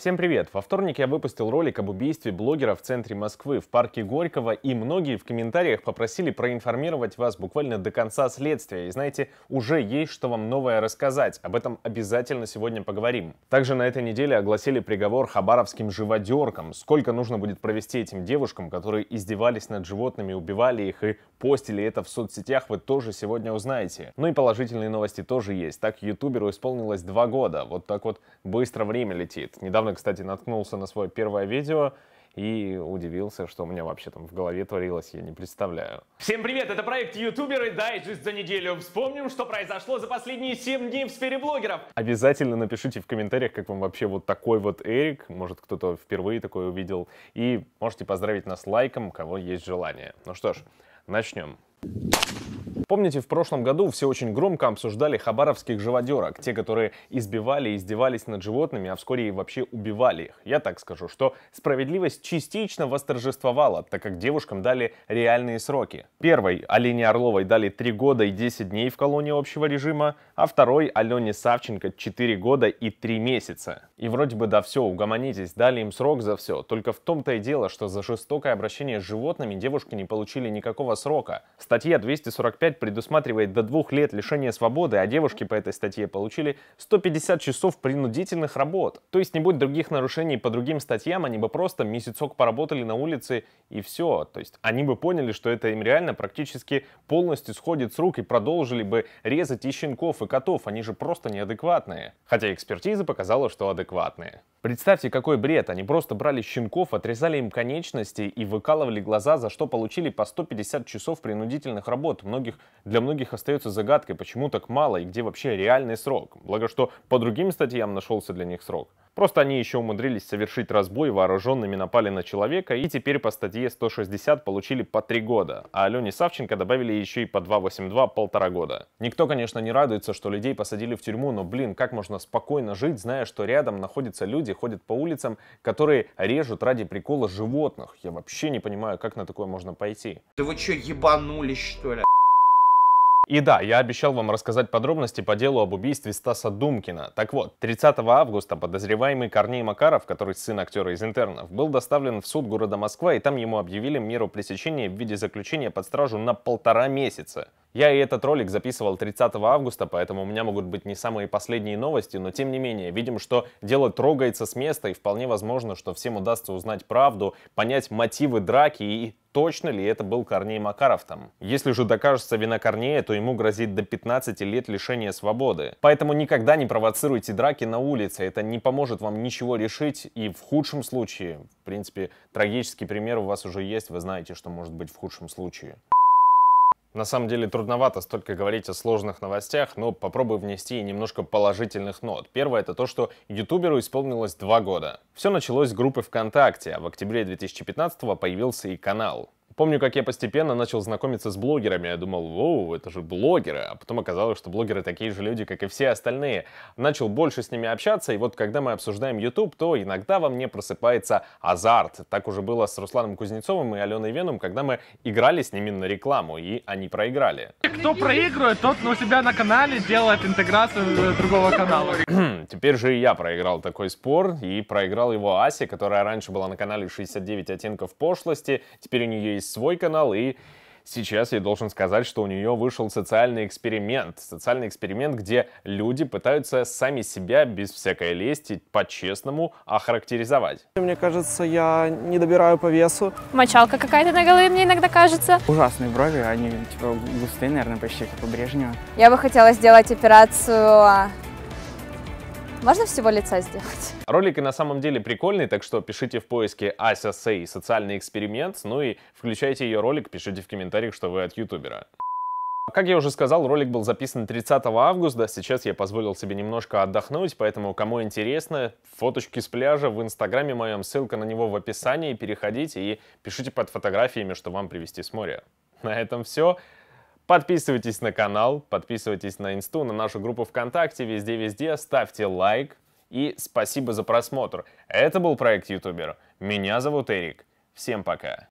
Всем привет! Во вторник я выпустил ролик об убийстве блогера в центре Москвы, в парке Горького, и многие в комментариях попросили проинформировать вас буквально до конца следствия. И знаете, уже есть что вам новое рассказать. Об этом обязательно сегодня поговорим. Также на этой неделе огласили приговор хабаровским живодеркам. Сколько нужно будет провести этим девушкам, которые издевались над животными, убивали их и постили это в соцсетях, вы тоже сегодня узнаете. Ну и положительные новости тоже есть. Так ютуберу исполнилось два года. Вот так вот быстро время летит. Недавно недавно, кстати, наткнулся на свое первое видео, и удивился, что у меня вообще там в голове творилось, я не представляю. Всем привет, это проект Ютуберы Дайджест за неделю. Вспомним, что произошло за последние 7 дней в сфере блогеров. Обязательно напишите в комментариях, как вам вообще вот такой вот Эрик, может кто-то впервые такое увидел, и можете поздравить нас лайком, кого есть желание. Ну что ж, начнем. Помните, в прошлом году все очень громко обсуждали хабаровских живодерок, те, которые избивали и издевались над животными, а вскоре и вообще убивали их. Я так скажу, что справедливость частично восторжествовала, так как девушкам дали реальные сроки. Первой Алене Орловой дали 3 года и 10 дней в колонии общего режима, а второй Алене Савченко 4 года и 3 месяца. И вроде бы да все, угомонитесь, дали им срок за все. Только в том-то и дело, что за жестокое обращение с животными девушки не получили никакого срока. Статья 245 предусматривает до двух лет лишения свободы, а девушки по этой статье получили 150 часов принудительных работ. То есть не будет других нарушений по другим статьям, они бы просто месяцок поработали на улице и все. То есть они бы поняли, что это им реально практически полностью сходит с рук и продолжили бы резать и щенков, и котов. Они же просто неадекватные. Хотя экспертиза показала, что адекватные. Представьте, какой бред. Они просто брали щенков, отрезали им конечности и выкалывали глаза, за что получили по 150 часов принудительных работ. Многих для многих остается загадкой, почему так мало и где вообще реальный срок. Благо, что по другим статьям нашелся для них срок. Просто они еще умудрились совершить разбой, вооруженными напали на человека и теперь по статье 160 получили по 3 года, а Алене Савченко добавили еще и по 282 полтора года. Никто, конечно, не радуется, что людей посадили в тюрьму, но, блин, как можно спокойно жить, зная, что рядом находятся люди, ходят по улицам, которые режут ради прикола животных. Я вообще не понимаю, как на такое можно пойти. Да вы что, ебанулись, что ли? И да, я обещал вам рассказать подробности по делу об убийстве Стаса Думкина. Так вот, 30 августа подозреваемый Корней Макаров, который сын актера из «Интернов», был доставлен в суд города Москва, и там ему объявили меру пресечения в виде заключения под стражу на полтора месяца. Я и этот ролик записывал 30 августа, поэтому у меня могут быть не самые последние новости, но тем не менее, видим, что дело трогается с места, и вполне возможно, что всем удастся узнать правду, понять мотивы драки и точно ли это был Корней Макаров там. Если же докажется вина Корнея, то ему грозит до 15 лет лишения свободы. Поэтому никогда не провоцируйте драки на улице, это не поможет вам ничего решить, и в худшем случае, в принципе, трагический пример у вас уже есть, вы знаете, что может быть в худшем случае. На самом деле трудновато столько говорить о сложных новостях, но попробую внести немножко положительных нот. Первое это то, что ютуберу исполнилось два года. Все началось с группы ВКонтакте, а в октябре 2015 появился и канал. Помню, как я постепенно начал знакомиться с блогерами. Я думал, воу, это же блогеры. А потом оказалось, что блогеры такие же люди, как и все остальные. Начал больше с ними общаться, и вот когда мы обсуждаем YouTube, то иногда во мне просыпается азарт. Так уже было с Русланом Кузнецовым и Аленой Веном, когда мы играли с ними на рекламу, и они проиграли. Кто проигрывает, тот у себя на канале делает интеграцию э, другого канала. Теперь же и я проиграл такой спор, и проиграл его Асе, которая раньше была на канале 69 оттенков пошлости, теперь у нее есть свой канал, и сейчас я должен сказать, что у нее вышел социальный эксперимент. Социальный эксперимент, где люди пытаются сами себя без всякой лести по-честному охарактеризовать. Мне кажется, я не добираю по весу. Мочалка какая-то на голове мне иногда кажется. Ужасные брови, они типа густые, наверное, почти как у Брежнева. Я бы хотела сделать операцию а. Можно всего лица сделать? Ролик и на самом деле прикольный, так что пишите в поиске Ася Сей социальный эксперимент, ну и включайте ее ролик, пишите в комментариях, что вы от ютубера. Как я уже сказал, ролик был записан 30 августа, сейчас я позволил себе немножко отдохнуть, поэтому кому интересно, фоточки с пляжа в инстаграме моем, ссылка на него в описании, переходите и пишите под фотографиями, что вам привезти с моря. На этом все. Подписывайтесь на канал, подписывайтесь на инсту, на нашу группу ВКонтакте, везде-везде, ставьте лайк и спасибо за просмотр. Это был проект Ютубер. Меня зовут Эрик. Всем пока.